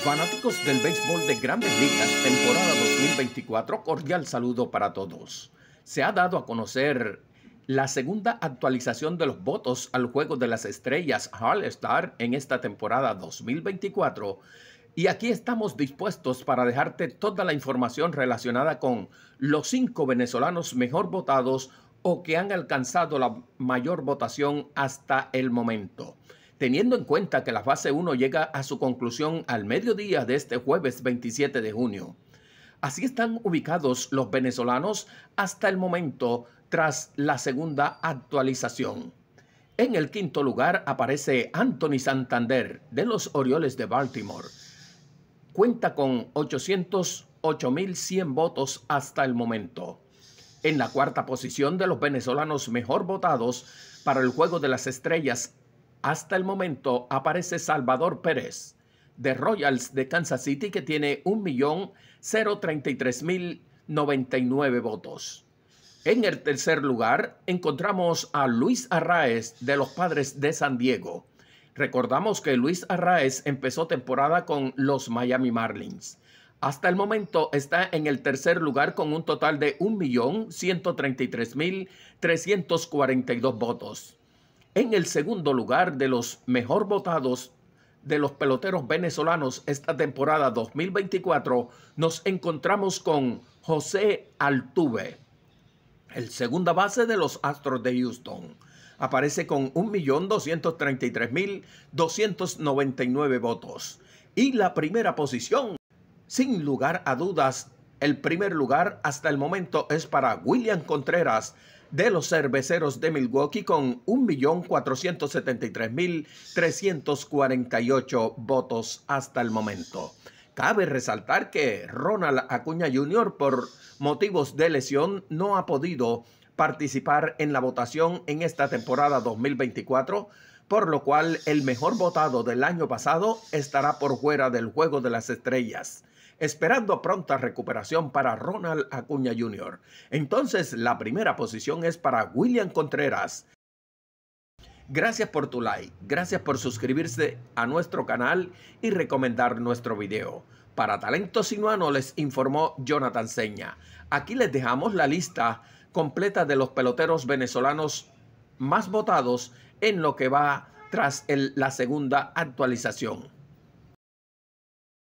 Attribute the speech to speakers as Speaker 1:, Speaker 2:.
Speaker 1: Fanáticos del béisbol de grandes ligas, temporada 2024, cordial saludo para todos. Se ha dado a conocer la segunda actualización de los votos al Juego de las Estrellas All-Star en esta temporada 2024. Y aquí estamos dispuestos para dejarte toda la información relacionada con los cinco venezolanos mejor votados o que han alcanzado la mayor votación hasta el momento teniendo en cuenta que la fase 1 llega a su conclusión al mediodía de este jueves 27 de junio. Así están ubicados los venezolanos hasta el momento tras la segunda actualización. En el quinto lugar aparece Anthony Santander de los Orioles de Baltimore. Cuenta con 808.100 votos hasta el momento. En la cuarta posición de los venezolanos mejor votados para el Juego de las Estrellas hasta el momento aparece Salvador Pérez de Royals de Kansas City que tiene 1.033.099 votos. En el tercer lugar encontramos a Luis Arraez de los Padres de San Diego. Recordamos que Luis Arraez empezó temporada con los Miami Marlins. Hasta el momento está en el tercer lugar con un total de 1.133.342 votos. En el segundo lugar de los mejor votados de los peloteros venezolanos esta temporada 2024, nos encontramos con José Altuve, el segunda base de los Astros de Houston. Aparece con 1.233.299 votos. Y la primera posición, sin lugar a dudas, el primer lugar hasta el momento es para William Contreras, de los cerveceros de Milwaukee con 1.473.348 votos hasta el momento. Cabe resaltar que Ronald Acuña Jr. por motivos de lesión no ha podido participar en la votación en esta temporada 2024, por lo cual el mejor votado del año pasado estará por fuera del Juego de las Estrellas esperando pronta recuperación para Ronald Acuña Jr. Entonces, la primera posición es para William Contreras. Gracias por tu like, gracias por suscribirse a nuestro canal y recomendar nuestro video. Para Talento Sinuano les informó Jonathan Seña. Aquí les dejamos la lista completa de los peloteros venezolanos más votados en lo que va tras la segunda actualización.